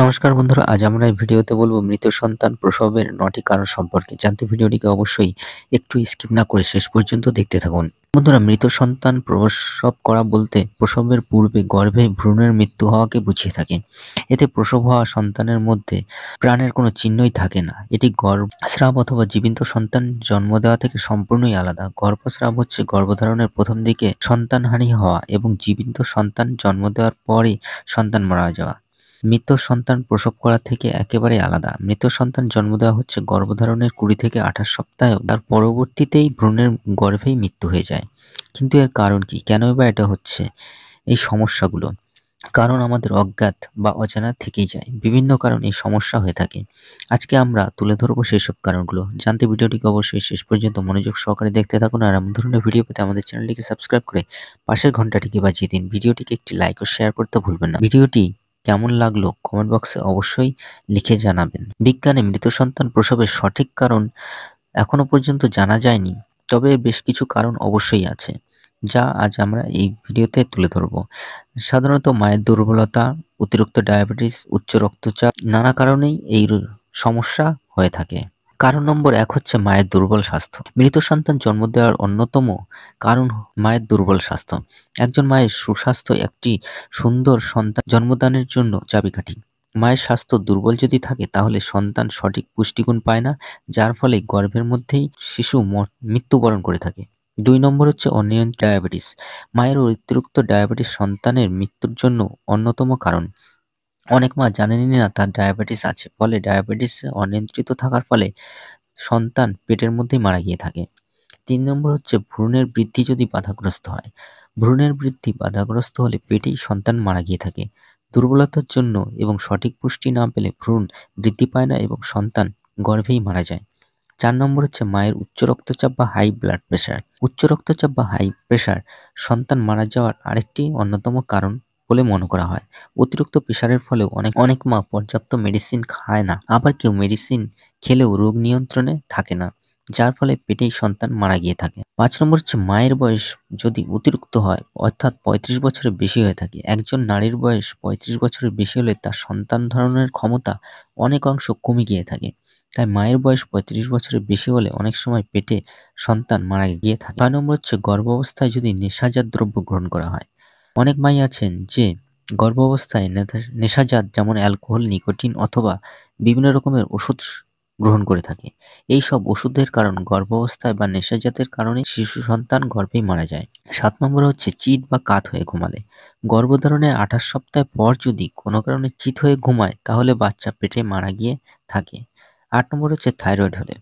নমস্কার বন্ধুরা আজ আমরা এই ভিডিওতে বলবো মৃত সন্তান প্রসবের নটি কারণ সম্পর্কে জানতে ভিডিওটিকে অবশ্যই একটু স্কিপ না করে শেষ পর্যন্ত দেখতে থাকুন বন্ধুরা মৃত সন্তান প্রসব করা বলতে প্রসবের পূর্বে গর্ভে ভ্রূণের মৃত্যু হওয়াকে বুঝিয়ে থাকে এতে প্রসব হওয়া সন্তানের মধ্যে প্রাণের কোনো চিহ্নই থাকে না এটি গর্ভস্রাব অথবা জীবিত সন্তান জন্ম দেওয়া থেকে সম্পূর্ণই আলাদা গর্ভস্রাব হচ্ছে গর্ভধারণের প্রথম দিকে সন্তানহানি হওয়া এবং জীবিত সন্তান জন্ম দেওয়ার পরই সন্তান মারা যাওয়া মৃত সন্তান প্রসব করা থেকে একেবারে আলাদা মৃত সন্তান জন্ম দেওয়া হচ্ছে গর্ভধারণের কুড়ি থেকে আঠাশ সপ্তাহে তার পরবর্তীতেই ভ্রূণের গর্ভেই মৃত্যু হয়ে যায় কিন্তু এর কারণ কি কেন বা এটা হচ্ছে এই সমস্যাগুলো কারণ আমাদের অজ্ঞাত বা অজানা থেকেই যায় বিভিন্ন কারণে সমস্যা হয়ে থাকে আজকে আমরা তুলে ধরবো সেই সব কারণগুলো জানতে ভিডিওটিকে অবশ্যই শেষ পর্যন্ত মনোযোগ সহকারে দেখতে থাকুন আর এমন ধরনের ভিডিও পেতে আমাদের চ্যানেলটিকে সাবস্ক্রাইব করে পাশের ঘন্টাটিকে বাজিয়ে দিন ভিডিওটিকে একটি লাইক ও শেয়ার করতে ভুলবেন না ভিডিওটি কেমন লাগলো কমেন্ট বক্সে অবশ্যই লিখে জানাবেন বিজ্ঞানে মৃত সন্তান প্রসবের সঠিক কারণ এখনও পর্যন্ত জানা যায়নি তবে বেশ কিছু কারণ অবশ্যই আছে যা আজ আমরা এই ভিডিওতে তুলে ধরব সাধারণত মায়ের দুর্বলতা অতিরিক্ত ডায়াবেটিস উচ্চ রক্তচাপ নানা কারণেই এই সমস্যা হয়ে থাকে কারণ নম্বর এক হচ্ছে মায়ের দুর্বল স্বাস্থ্য মৃত সন্তান জন্ম দেওয়ার অন্যতম কারণ মায়ের দুর্বল স্বাস্থ্য একজন মায়ের সুস্বাস্থ্য একটি সুন্দর সন্তান জন্মদানের জন্য চাবিকাঠি মায়ের স্বাস্থ্য দুর্বল যদি থাকে তাহলে সন্তান সঠিক পুষ্টিগুণ পায় না যার ফলে গর্ভের মধ্যেই শিশু মৃত্যুবরণ করে থাকে দুই নম্বর হচ্ছে অনিয়ন্ত্রিত ডায়াবেটিস মায়ের অতিরিক্ত ডায়াবেটিস সন্তানের মৃত্যুর জন্য অন্যতম কারণ অনেক মা জানেনই না তার ডায়াবেটিস আছে ফলে ডায়াবেটিস অনিয়ন্ত্রিত থাকার ফলে সন্তান পেটের মধ্যেই মারা গিয়ে থাকে তিন নম্বর হচ্ছে ভ্রূণের বৃদ্ধি যদি বাধাগ্রস্ত হয় ভ্রূণের বৃদ্ধি বাধাগ্রস্ত হলে পেটেই সন্তান মারা গিয়ে থাকে দুর্বলতার জন্য এবং সঠিক পুষ্টি না পেলে ভ্রূণ বৃদ্ধি পায় না এবং সন্তান গর্ভেই মারা যায় চার নম্বর হচ্ছে মায়ের উচ্চ রক্তচাপ বা হাই ব্লাড প্রেশার উচ্চ রক্তচাপ বা হাই প্রেশার সন্তান মারা যাওয়ার আরেকটি অন্যতম কারণ বলে মনে করা হয় অতিরিক্ত প্রেশারের ফলেও অনেক অনেক মা পর্যাপ্ত মেডিসিন খায় না আবার কেউ মেডিসিন খেলেও রোগ নিয়ন্ত্রণে থাকে না যার ফলে পেটেই সন্তান মারা গিয়ে থাকে পাঁচ নম্বর হচ্ছে মায়ের বয়স যদি অতিরিক্ত হয় অর্থাৎ পঁয়ত্রিশ বছরের বেশি হয়ে থাকে একজন নারীর বয়স পঁয়ত্রিশ বছরের বেশি হলে তার সন্তান ধারণের ক্ষমতা অনেক অংশ কমে গিয়ে থাকে তাই মায়ের বয়স পঁয়ত্রিশ বছরের বেশি হলে অনেক সময় পেটে সন্তান মারা গিয়ে থাকে ছয় নম্বর হচ্ছে গর্ভাবস্থায় যদি নেশাজাত দ্রব্য গ্রহণ করা হয় অনেক মাই আছেন যে গর্ভাবস্থায় নেশাজাত যেমন অ্যালকোহল নিকোটিন অথবা বিভিন্ন রকমের ওষুধ গ্রহণ করে থাকে এই সব ওষুধের কারণ গর্ভাবস্থায় বা নেশাজাতের কারণে শিশু সন্তান গর্ভেই মারা যায় সাত নম্বরে হচ্ছে চিত বা কাত হয়ে ঘুমালে গর্ভধারণের আঠাশ সপ্তাহ পর যদি কোনো কারণে চিত হয়ে ঘুমায় তাহলে বাচ্চা পেটে মারা গিয়ে থাকে আট নম্বর হচ্ছে থাইরয়েড হলে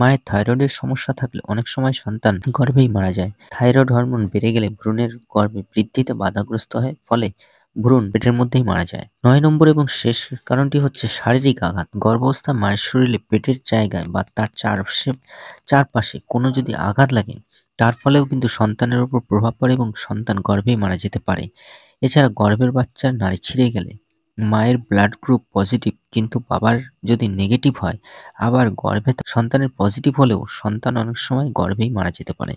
মায়ের থাইরয়েডের সমস্যা থাকলে অনেক সময় সন্তান গর্ভেই মারা যায় থাইরয়েড হরমোন বেড়ে গেলে ভ্রূণের গর্ভে বৃদ্ধিতে বাধাগ্রস্ত হয় ফলে ভ্রূণ পেটের মধ্যেই মারা যায় নয় নম্বর এবং শেষ কারণটি হচ্ছে শারীরিক আঘাত গর্ভাবস্থা মায়ের শরীরে পেটের জায়গায় বা তার চারপাশে চারপাশে কোনো যদি আঘাত লাগে তার ফলেও কিন্তু সন্তানের উপর প্রভাব পড়ে এবং সন্তান গর্ভেই মারা যেতে পারে এছাড়া গর্ভের বাচ্চার নাড়ি ছিঁড়ে গেলে মায়ের ব্লাড গ্রুপ পজিটিভ কিন্তু বাবার যদি নেগেটিভ হয় আবার গর্ভে সন্তানের পজিটিভ হলেও সন্তান অনেক সময় গর্ভেই মারা যেতে পারে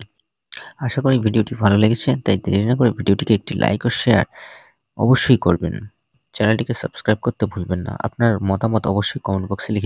আশা করি ভিডিওটি ভালো লেগেছে তাই দেরি না করে ভিডিওটিকে একটি লাইক ও শেয়ার অবশ্যই করবেন চ্যানেলটিকে সাবস্ক্রাইব করতে ভুলবেন না আপনার মতামত অবশ্যই কমেন্ট বক্সে লিখে